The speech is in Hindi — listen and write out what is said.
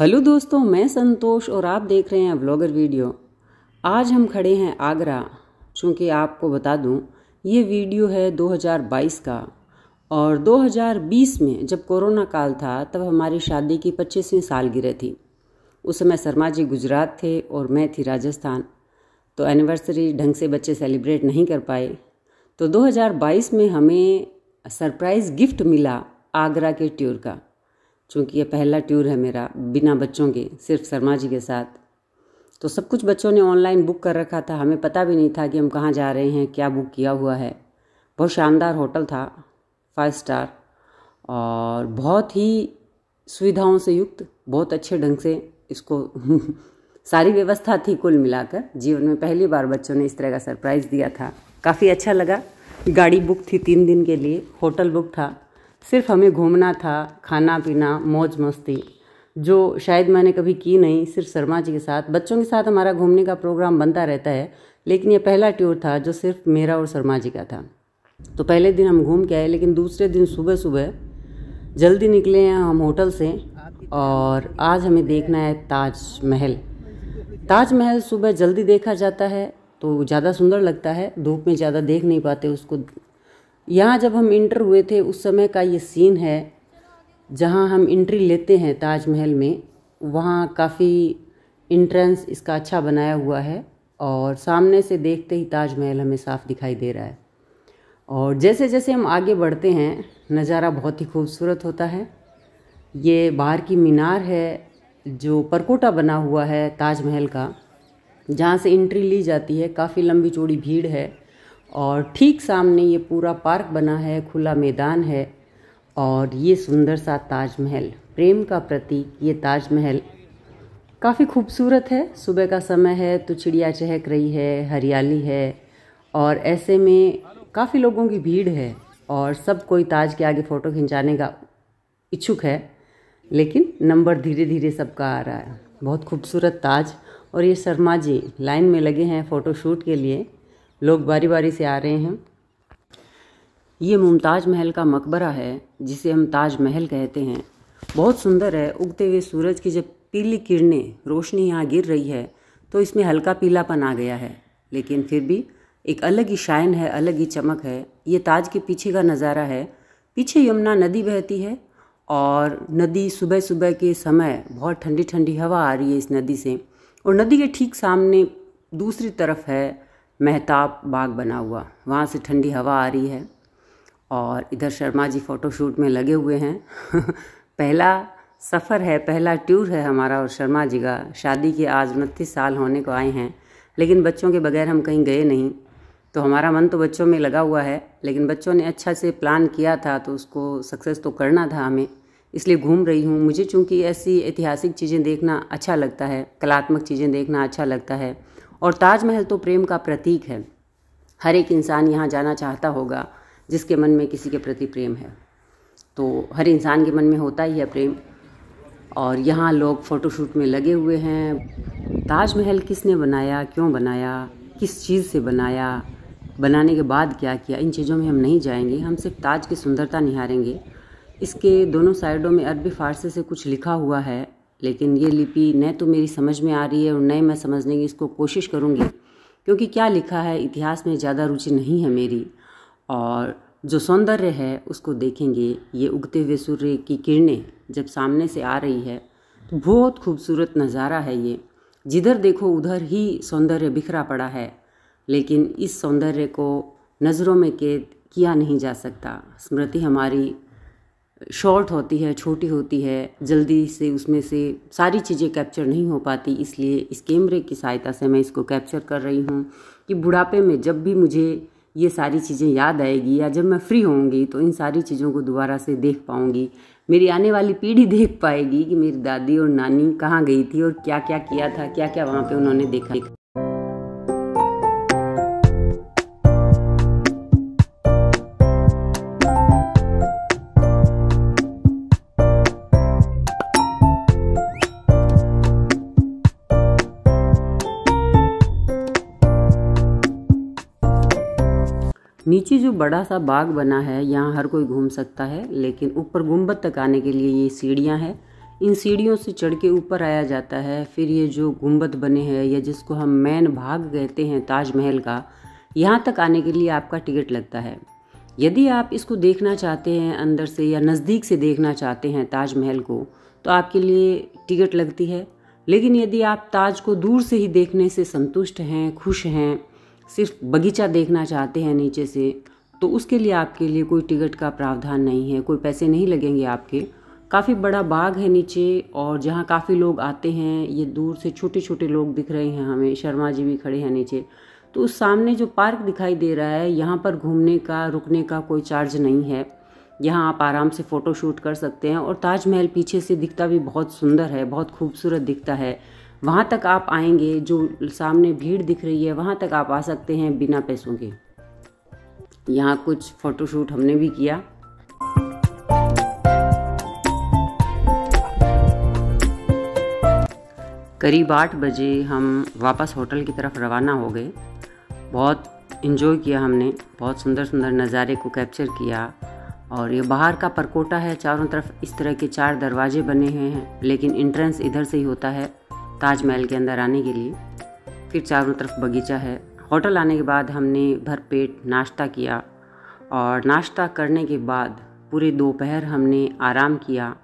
हेलो दोस्तों मैं संतोष और आप देख रहे हैं व्लॉगर वीडियो आज हम खड़े हैं आगरा चूँकि आपको बता दूं ये वीडियो है 2022 का और 2020 में जब कोरोना काल था तब हमारी शादी की पच्चीसवीं सालगिरह थी उस समय शर्मा जी गुजरात थे और मैं थी राजस्थान तो एनिवर्सरी ढंग से बच्चे सेलिब्रेट नहीं कर पाए तो 2022 में हमें सरप्राइज़ गिफ्ट मिला आगरा के ट्यूर का चूँकि ये पहला टूर है मेरा बिना बच्चों के सिर्फ शर्मा जी के साथ तो सब कुछ बच्चों ने ऑनलाइन बुक कर रखा था हमें पता भी नहीं था कि हम कहाँ जा रहे हैं क्या बुक किया हुआ है बहुत शानदार होटल था फाइव स्टार और बहुत ही सुविधाओं से युक्त बहुत अच्छे ढंग से इसको सारी व्यवस्था थी कुल मिलाकर जीवन में पहली बार बच्चों ने इस तरह का सरप्राइज़ दिया था काफ़ी अच्छा लगा गाड़ी बुक थी तीन दिन के लिए होटल बुक था सिर्फ हमें घूमना था खाना पीना मौज मस्ती जो शायद मैंने कभी की नहीं सिर्फ शर्मा जी के साथ बच्चों के साथ हमारा घूमने का प्रोग्राम बनता रहता है लेकिन ये पहला टूर था जो सिर्फ मेरा और शर्मा जी का था तो पहले दिन हम घूम के आए लेकिन दूसरे दिन सुबह सुबह जल्दी निकले हैं हम होटल से और आज हमें देखना है ताजमहल ताजमहल सुबह जल्दी देखा जाता है तो ज़्यादा सुंदर लगता है धूप में ज़्यादा देख नहीं पाते उसको यहाँ जब हम इंटर हुए थे उस समय का ये सीन है जहाँ हम इंट्री लेते हैं ताजमहल में वहाँ काफ़ी इंट्रेंस इसका अच्छा बनाया हुआ है और सामने से देखते ही ताजमहल हमें साफ़ दिखाई दे रहा है और जैसे जैसे हम आगे बढ़ते हैं नज़ारा बहुत ही खूबसूरत होता है ये बाहर की मीनार है जो परकोटा बना हुआ है ताजमहल का जहाँ से इंट्री ली जाती है काफ़ी लंबी चौड़ी भीड़ है और ठीक सामने ये पूरा पार्क बना है खुला मैदान है और ये सुंदर सा ताजमहल प्रेम का प्रतीक ये ताजमहल काफ़ी खूबसूरत है सुबह का समय है तो चिड़िया चहक रही है हरियाली है और ऐसे में काफ़ी लोगों की भीड़ है और सब कोई ताज के आगे फ़ोटो खिंचाने का इच्छुक है लेकिन नंबर धीरे धीरे सबका आ रहा है बहुत खूबसूरत ताज और ये शर्मा जी लाइन में लगे हैं फ़ोटोशूट के लिए लोग बारी बारी से आ रहे हैं ये मुमताज़ महल का मकबरा है जिसे हम ताज महल कहते हैं बहुत सुंदर है उगते हुए सूरज की जब पीली किरणें रोशनी यहाँ गिर रही है तो इसमें हल्का पीलापन आ गया है लेकिन फिर भी एक अलग ही शाइन है अलग ही चमक है ये ताज के पीछे का नज़ारा है पीछे यमुना नदी बहती है और नदी सुबह सुबह के समय बहुत ठंडी ठंडी हवा आ रही है इस नदी से और नदी के ठीक सामने दूसरी तरफ है मेहताब बाग बना हुआ वहाँ से ठंडी हवा आ रही है और इधर शर्मा जी फ़ोटोशूट में लगे हुए हैं पहला सफ़र है पहला टूर है हमारा और शर्मा जी का शादी के आज उनतीस साल होने को आए हैं लेकिन बच्चों के बगैर हम कहीं गए नहीं तो हमारा मन तो बच्चों में लगा हुआ है लेकिन बच्चों ने अच्छा से प्लान किया था तो उसको सक्सेस तो करना था हमें इसलिए घूम रही हूँ मुझे चूँकि ऐसी ऐतिहासिक चीज़ें देखना अच्छा लगता है कलात्मक चीज़ें देखना अच्छा लगता है और ताजमहल तो प्रेम का प्रतीक है हर एक इंसान यहाँ जाना चाहता होगा जिसके मन में किसी के प्रति प्रेम है तो हर इंसान के मन में होता ही है प्रेम और यहाँ लोग फ़ोटोशूट में लगे हुए हैं ताजमहल किसने बनाया क्यों बनाया किस चीज़ से बनाया बनाने के बाद क्या किया इन चीज़ों में हम नहीं जाएंगे हम सिर्फ ताज की सुंदरता निहारेंगे इसके दोनों साइडों में अरबी फ़ारसी से कुछ लिखा हुआ है लेकिन ये लिपि न तो मेरी समझ में आ रही है और न मैं समझने की इसको कोशिश करूँगी क्योंकि क्या लिखा है इतिहास में ज़्यादा रुचि नहीं है मेरी और जो सौंदर्य है उसको देखेंगे ये उगते हुए सूर्य की किरणें जब सामने से आ रही है तो बहुत खूबसूरत नज़ारा है ये जिधर देखो उधर ही सौंदर्य बिखरा पड़ा है लेकिन इस सौंदर्य को नज़रों में कैद किया नहीं जा सकता स्मृति हमारी शॉर्ट होती है छोटी होती है जल्दी से उसमें से सारी चीज़ें कैप्चर नहीं हो पाती इसलिए इस कैमरे की सहायता से मैं इसको कैप्चर कर रही हूँ कि बुढ़ापे में जब भी मुझे ये सारी चीज़ें याद आएगी या जब मैं फ्री होंगी तो इन सारी चीज़ों को दोबारा से देख पाऊँगी मेरी आने वाली पीढ़ी देख पाएगी कि मेरी दादी और नानी कहाँ गई थी और क्या क्या किया था क्या क्या वहाँ पे उन्होंने देखा नीचे जो बड़ा सा बाग बना है यहाँ हर कोई घूम सकता है लेकिन ऊपर गुम्बद तक आने के लिए ये सीढ़ियाँ हैं इन सीढ़ियों से चढ़ के ऊपर आया जाता है फिर ये जो गुम्बद बने हैं या जिसको हम मैन भाग कहते हैं ताजमहल का यहाँ तक आने के लिए आपका टिकट लगता है यदि आप इसको देखना चाहते हैं अंदर से या नज़दीक से देखना चाहते हैं ताजमहल को तो आपके लिए टिकट लगती है लेकिन यदि आप ताज को दूर से ही देखने से संतुष्ट हैं खुश हैं सिर्फ बगीचा देखना चाहते हैं नीचे से तो उसके लिए आपके लिए कोई टिकट का प्रावधान नहीं है कोई पैसे नहीं लगेंगे आपके काफ़ी बड़ा बाग है नीचे और जहाँ काफ़ी लोग आते हैं ये दूर से छोटे छोटे लोग दिख रहे हैं हमें शर्मा जी भी खड़े हैं नीचे तो उस सामने जो पार्क दिखाई दे रहा है यहाँ पर घूमने का रुकने का कोई चार्ज नहीं है यहाँ आप आराम से फ़ोटो शूट कर सकते हैं और ताजमहल पीछे से दिखता भी बहुत सुंदर है बहुत खूबसूरत दिखता है वहाँ तक आप आएंगे जो सामने भीड़ दिख रही है वहाँ तक आप आ सकते हैं बिना पैसों के यहाँ कुछ फ़ोटोशूट हमने भी किया करीब आठ बजे हम वापस होटल की तरफ रवाना हो गए बहुत इन्जॉय किया हमने बहुत सुंदर सुंदर नज़ारे को कैप्चर किया और ये बाहर का परकोटा है चारों तरफ इस तरह के चार दरवाजे बने हुए हैं लेकिन इंट्रेंस इधर से ही होता है ताजमहल के अंदर आने के लिए फिर चारों तरफ बगीचा है होटल आने के बाद हमने भरपेट नाश्ता किया और नाश्ता करने के बाद पूरे दोपहर हमने आराम किया